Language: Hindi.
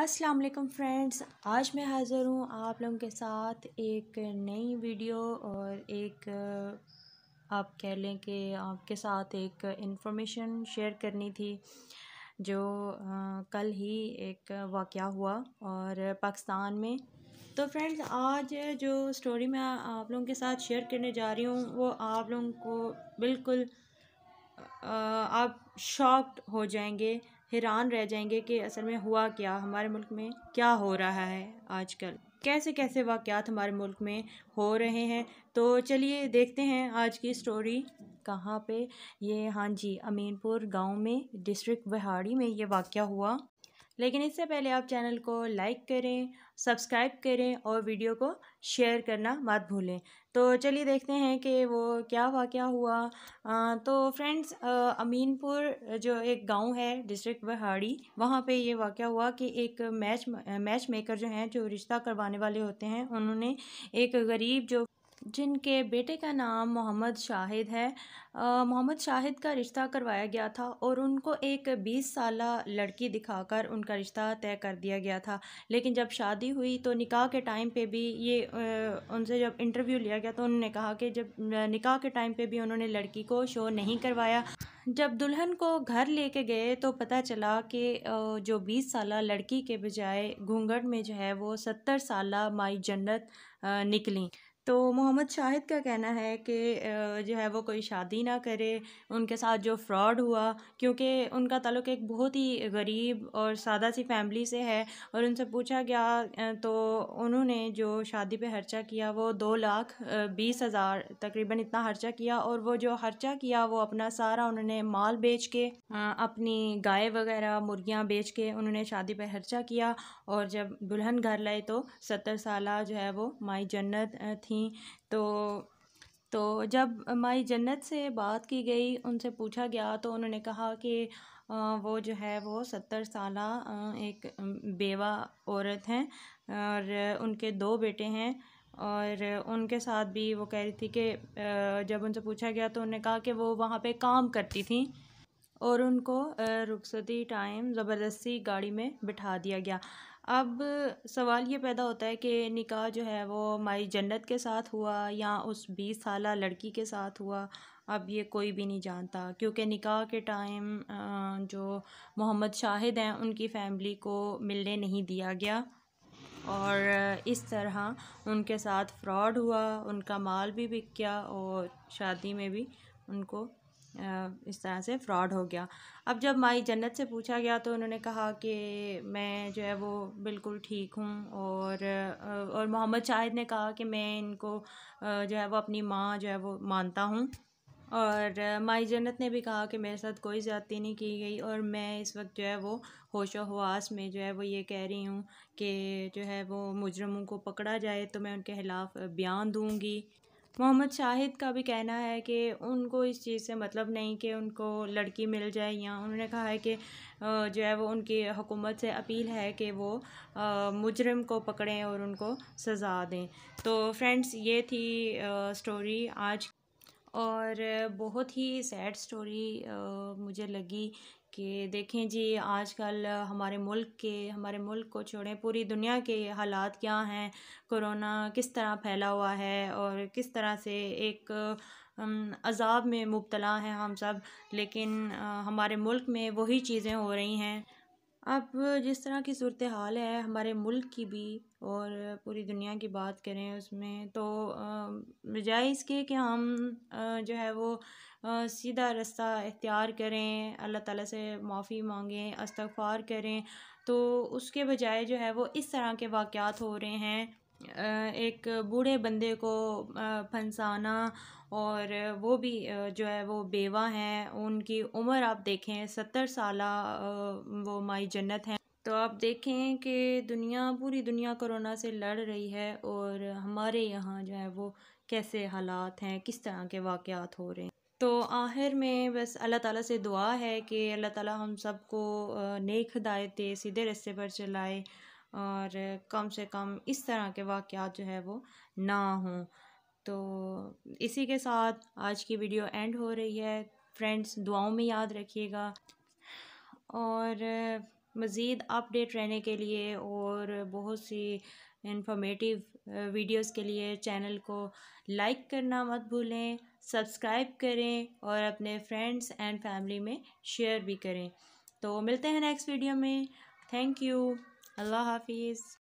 अस्सलाम वालेकुम फ्रेंड्स आज मैं हाज़िर हूँ आप लोगों के साथ एक नई वीडियो और एक आप कह लें कि आपके साथ एक इन्फॉर्मेशन शेयर करनी थी जो आ, कल ही एक वाक़ हुआ और पाकिस्तान में तो फ्रेंड्स आज जो स्टोरी मैं आप लोगों के साथ शेयर करने जा रही हूँ वो आप लोगों को बिल्कुल आ, आप शॉक्ड हो जाएंगे हैरान रह जाएंगे कि असल में हुआ क्या हमारे मुल्क में क्या हो रहा है आजकल कैसे कैसे वाक़ात हमारे मुल्क में हो रहे हैं तो चलिए देखते हैं आज की स्टोरी कहाँ पे ये हाँ जी अमीनपुर गांव में डिस्ट्रिक्ट बहाड़ी में ये वाक़ हुआ लेकिन इससे पहले आप चैनल को लाइक करें सब्सक्राइब करें और वीडियो को शेयर करना मत भूलें तो चलिए देखते हैं कि वो क्या वाक़ हुआ आ, तो फ्रेंड्स अमीनपुर जो एक गांव है डिस्ट्रिक्ट बहाड़ी वहाँ पे ये वाक़ हुआ कि एक मैच मैच मेकर जो हैं जो रिश्ता करवाने वाले होते हैं उन्होंने एक गरीब जो जिनके बेटे का नाम मोहम्मद शाहिद है मोहम्मद शाहिद का रिश्ता करवाया गया था और उनको एक 20 साल लड़की दिखाकर उनका रिश्ता तय कर दिया गया था लेकिन जब शादी हुई तो निकाह के टाइम पे भी ये उनसे जब इंटरव्यू लिया गया तो उन्होंने कहा कि जब निकाह के टाइम पे भी उन्होंने लड़की को शो नहीं करवाया जब दुल्हन को घर लेके गए तो पता चला कि जो 20 साल लड़की के बजाय घूंघट में जो है वो 70 साल माई जन्नत निकली तो मोहम्मद शाहिद का कहना है कि जो है वो कोई शादी ना करे उनके साथ जो फ्रॉड हुआ क्योंकि उनका ताल्लुक़ एक बहुत ही गरीब और सादा सी फैमिली से है और उनसे पूछा गया तो उन्होंने जो शादी पे खर्चा किया वो दो लाख बीस हज़ार तकरीबन इतना खर्चा किया और वो जो खर्चा किया वो अपना सारा उन्होंने माल बेच के अपनी गाय वगैरह मुर्गियाँ बेच के उन्होंने शादी पर खर्चा किया और जब दुल्हन घर लाए तो सत्तर साल जो है वो माई जन्नत थी थीं तो तो जब माई जन्नत से बात की गई उनसे पूछा गया तो उन्होंने कहा कि वो जो है वो सत्तर साल एक बेवा औरत हैं और उनके दो बेटे हैं और उनके साथ भी वो कह रही थी कि जब उनसे पूछा गया तो उन्होंने कहा कि वो वहाँ पे काम करती थी और उनको रुखसती टाइम ज़बरदस्ती गाड़ी में बिठा दिया गया अब सवाल ये पैदा होता है कि निकाह जो है वो माई जन्नत के साथ हुआ या उस बीस साल लड़की के साथ हुआ अब ये कोई भी नहीं जानता क्योंकि निकाह के टाइम जो मोहम्मद शाहिद हैं उनकी फ़ैमिली को मिलने नहीं दिया गया और इस तरह उनके साथ फ्रॉड हुआ उनका माल भी बिक गया और शादी में भी उनको इस तरह से फ़्रॉड हो गया अब जब माई जन्नत से पूछा गया तो उन्होंने कहा कि मैं जो है वो बिल्कुल ठीक हूँ और और मोहम्मद शाहिद ने कहा कि मैं इनको जो है वो अपनी माँ जो है वो मानता हूँ और माई जन्नत ने भी कहा कि मेरे साथ कोई ज़्यादती नहीं की गई और मैं इस वक्त जो है वो होश हवास में जो है वो ये कह रही हूँ कि जो है वो मुजरमों को पकड़ा जाए तो मैं उनके ख़िलाफ़ बयान दूँगी मोहम्मद शाहिद का भी कहना है कि उनको इस चीज़ से मतलब नहीं कि उनको लड़की मिल जाए या उन्होंने कहा है कि जो है वो उनकी हुकूमत से अपील है कि वो मुजरम को पकड़ें और उनको सज़ा दें तो फ्रेंड्स ये थी स्टोरी आज और बहुत ही सैड स्टोरी मुझे लगी कि देखें जी आजकल हमारे मुल्क के हमारे मुल्क को छोड़ें पूरी दुनिया के हालात क्या हैं कोरोना किस तरह फैला हुआ है और किस तरह से एक अजाब में मुबतला हैं हम सब लेकिन हमारे मुल्क में वही चीज़ें हो रही हैं अब जिस तरह की सूरत हाल है हमारे मुल्क की भी और पूरी दुनिया की बात करें उसमें तो बजाय इसके कि हम जो है वो सीधा रास्ता इख्तियार करें अल्लाह ताला से माफ़ी मांगें अस्तगफार करें तो उसके बजाय जो है वो इस तरह के वाक़ हो रहे हैं एक बूढ़े बंदे को फंसाना और वो भी जो है वो बेवा हैं उनकी उम्र आप देखें सत्तर साल वो माई जन्नत हैं तो आप देखें कि दुनिया पूरी दुनिया कोरोना से लड़ रही है और हमारे यहाँ जो है वो कैसे हालात हैं किस तरह के वाक़ हो रहे हैं तो आखिर में बस अल्लाह ताला से दुआ है कि अल्लाह ताला हम सबको नेक हदायत सीधे रस्ते पर चलाए और कम से कम इस तरह के वाक़ जो है वो ना हों तो इसी के साथ आज की वीडियो एंड हो रही है फ्रेंड्स दुआओं में याद रखिएगा और मज़ीद अपडेट रहने के लिए और बहुत सी इन्फॉर्मेटिव वीडियोस के लिए चैनल को लाइक करना मत भूलें सब्सक्राइब करें और अपने फ्रेंड्स एंड फैमिली में शेयर भी करें तो मिलते हैं नेक्स्ट वीडियो में थैंक यू Allah Hafiz.